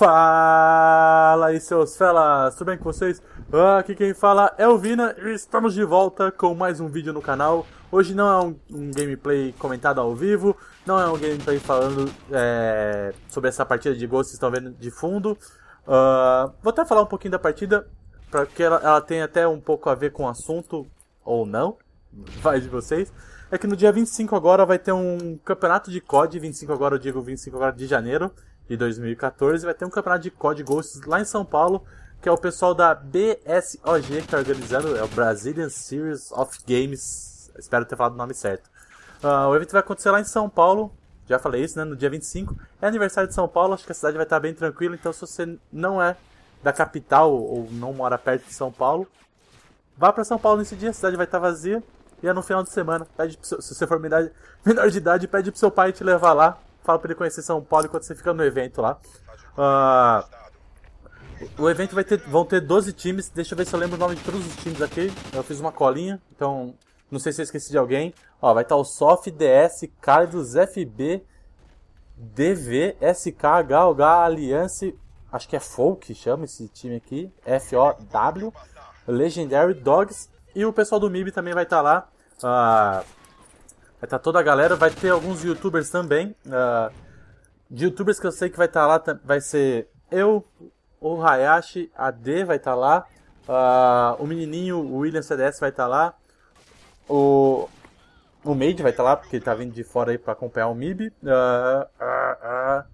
Fala aí, seus felas! Tudo bem com vocês? Aqui quem fala é o Vina e estamos de volta com mais um vídeo no canal. Hoje não é um, um gameplay comentado ao vivo, não é um gameplay falando é, sobre essa partida de gol que vocês estão vendo de fundo. Uh, vou até falar um pouquinho da partida, porque ela, ela tem até um pouco a ver com o assunto, ou não, vai de vocês. É que no dia 25 agora vai ter um campeonato de COD, 25 agora eu digo 25 agora de janeiro, e 2014. Vai ter um campeonato de COD Ghosts lá em São Paulo, que é o pessoal da BSOG que está organizando, é o Brazilian Series of Games. Espero ter falado o nome certo. Uh, o evento vai acontecer lá em São Paulo, já falei isso, né? No dia 25. É aniversário de São Paulo, acho que a cidade vai estar bem tranquila, então se você não é da capital ou não mora perto de São Paulo, vá para São Paulo nesse dia, a cidade vai estar vazia. E é no final de semana. Pede seu, se você for menor de idade, pede pro seu pai te levar lá fala pra ele conhecer São Paulo enquanto você fica no evento lá. Uh, o evento vai ter, vão ter 12 times, deixa eu ver se eu lembro o nome de todos os times aqui. Eu fiz uma colinha, então não sei se eu esqueci de alguém. Ó, vai estar tá o SOF, DS, Cardos, FB, DV, SK, HOG, Alliance, acho que é Folk, chama esse time aqui, FOW, Legendary Dogs, e o pessoal do MIB também vai estar tá lá. Uh, Vai estar tá toda a galera, vai ter alguns youtubers também. Uh, de youtubers que eu sei que vai estar tá lá, vai ser eu, o Hayashi, a D vai estar tá lá, uh, o menininho, o William CDS vai estar tá lá, o, o Made vai estar tá lá, porque ele tá vindo de fora aí pra acompanhar o MIB. Uh, ah,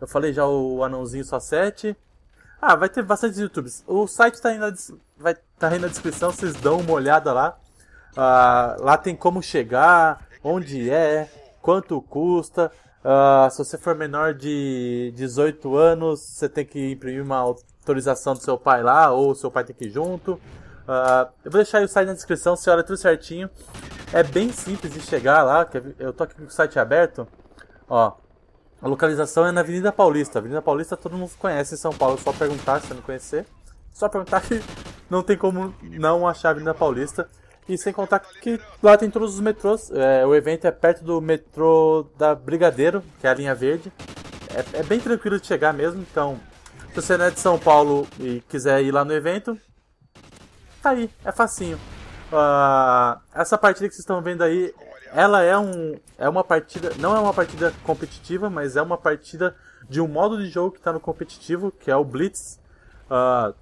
eu falei já o anãozinho só 7. Ah, vai ter bastantes youtubers. O site tá aí na, vai, tá aí na descrição, vocês dão uma olhada lá. Uh, lá tem como chegar, onde é, quanto custa. Uh, se você for menor de 18 anos, você tem que imprimir uma autorização do seu pai lá, ou seu pai tem que ir junto. Uh, eu vou deixar o site na descrição, você olha tudo certinho. É bem simples de chegar lá, eu tô aqui com o site aberto. Ó, a localização é na Avenida Paulista. Avenida Paulista todo mundo conhece em São Paulo, é só perguntar se não conhecer. Só perguntar que não tem como não achar a Avenida Paulista. E sem contar que lá tem todos os metrôs. É, o evento é perto do metrô da Brigadeiro, que é a linha verde. É, é, bem tranquilo de chegar mesmo, então se você não é de São Paulo e quiser ir lá no evento, tá aí, é facinho. Uh, essa partida que vocês estão vendo aí, ela é, um, é uma partida, não é uma partida competitiva, mas é uma partida de um modo de jogo que está no competitivo, que é o Blitz. Uh,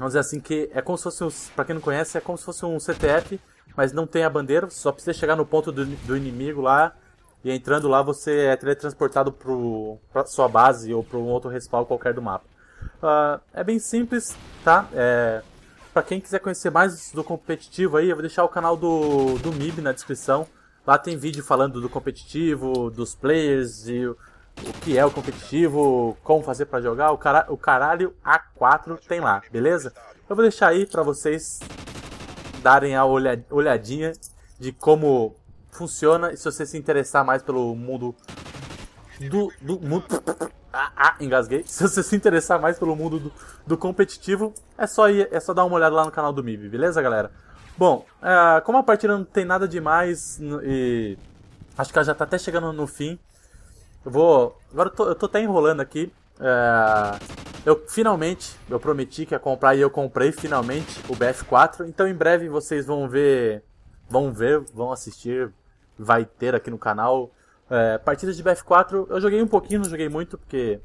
vamos dizer assim, que é como se fosse, um, para quem não conhece, é como se fosse um CTF, mas não tem a bandeira, você só precisa chegar no ponto do, do inimigo lá, e entrando lá você é teletransportado para sua base ou para um outro respawn qualquer do mapa. Uh, é bem simples, tá? É, para quem quiser conhecer mais do competitivo aí, eu vou deixar o canal do, do MIB na descrição. Lá tem vídeo falando do competitivo, dos players e o que é o competitivo, como fazer para jogar, o, cara, o caralho A4 tem lá, beleza? Eu vou deixar aí para vocês darem a olha, olhadinha de como funciona e se você se interessar mais pelo mundo do, do mundo ah, ah, engasguei. Se você se interessar mais pelo mundo do, do, competitivo, é só ir, é só dar uma olhada lá no canal do MIB, beleza, galera? Bom, é, como a partida não tem nada demais e acho que ela já tá até chegando no fim, eu vou. Agora eu tô, eu tô até enrolando aqui. É... Eu finalmente, eu prometi que ia comprar e eu comprei finalmente o BF4. Então em breve vocês vão ver, vão ver, vão assistir, vai ter aqui no canal é, partidas de BF4. Eu joguei um pouquinho, não joguei muito porque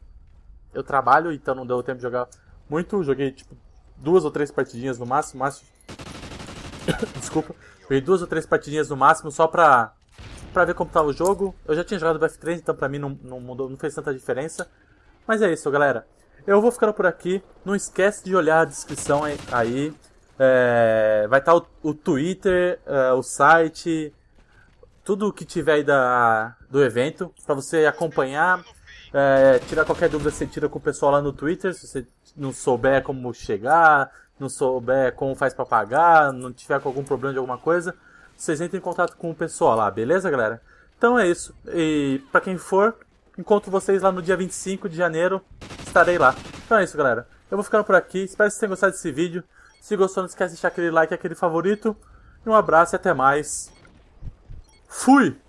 eu trabalho, então não deu tempo de jogar muito. Joguei tipo duas ou três partidinhas no máximo, máximo. Desculpa. Joguei duas ou três partidinhas no máximo só pra para ver como tava o jogo. Eu já tinha jogado BF3, então para mim não, não mudou, não fez tanta diferença. Mas é isso, galera. Eu vou ficando por aqui. Não esquece de olhar a descrição aí. É, vai estar tá o, o, Twitter, é, o site, tudo o que tiver aí da, do evento para você acompanhar. É, tirar qualquer dúvida você tira com o pessoal lá no Twitter. Se você não souber como chegar, não souber como faz para pagar, não tiver com algum problema de alguma coisa, vocês entram em contato com o pessoal lá, beleza, galera? Então é isso. E para quem for, encontro vocês lá no dia 25 de janeiro. Estarei lá. Então é isso, galera. Eu vou ficando por aqui. Espero que vocês tenham gostado desse vídeo. Se gostou, não esquece de deixar aquele like, aquele favorito. E um abraço e até mais. Fui!